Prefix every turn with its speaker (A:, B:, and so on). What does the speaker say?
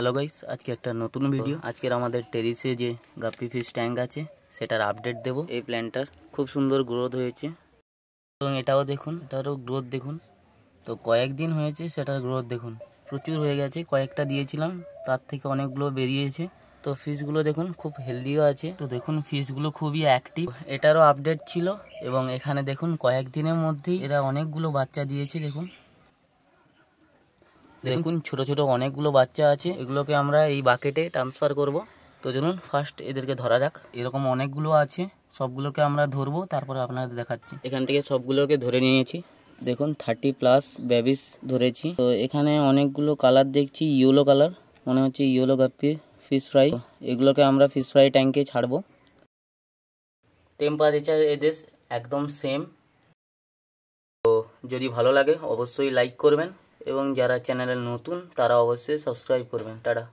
A: hello guys আজকে একটা নতুন ভিডিও আজকের আমাদের টেরিসে যে গাপ্পি ফিশ ট্যাঙ্ক আছে সেটার আপডেট দেব এই প্ল্যান্টটার খুব সুন্দর গ্রোথ হয়েছে এবং এটাও দেখুন এটারও গ্রোথ দেখুন তো কয়েকদিন হয়েছে সেটার গ্রোথ দেখুন প্রচুর হয়ে গেছে কয়েকটা দিয়েছিলাম তার থেকে অনেকগুলো বেরিয়েছে তো ফিশগুলো দেখুন খুব হেলদিও আছে তো দেখুন ফিশগুলো খুবই অ্যাক্টিভ এটারও আপডেট ছিল এবং এখানে দেখুন কয়েকদিনের মধ্যেই এরা অনেকগুলো বাচ্চা দিয়েছে দেখুন দেখুন ছোট ছোট অনেকগুলো বাচ্চা আছে এগুলোকে আমরা এই বাকেটে ট্রান্সফার করব তো চলুন ফার্স্ট এদেরকে ধরা যাক এরকম অনেকগুলো আছে সবগুলোকে আমরা ধরবো তারপরে আপনাদের দেখাচ্ছি এখান থেকে সবগুলোকে ধরে নিয়েছি দেখুন থার্টি প্লাস ব্যাবিস ধরেছি তো এখানে অনেকগুলো কালার দেখছি ইয়েলো কালার মনে হচ্ছে ইয়েলো গাপি ফিশ ফ্রাই এগুলোকে আমরা ফিশ ফ্রাই ট্যাঙ্কে ছাড়বো টেম্পারেচার এদের একদম সেম তো যদি ভালো লাগে অবশ্যই লাইক করবেন এবং যারা চ্যানেলে নতুন তারাঅবশ্যই সাবস্ক্রাইব করবেন টাটা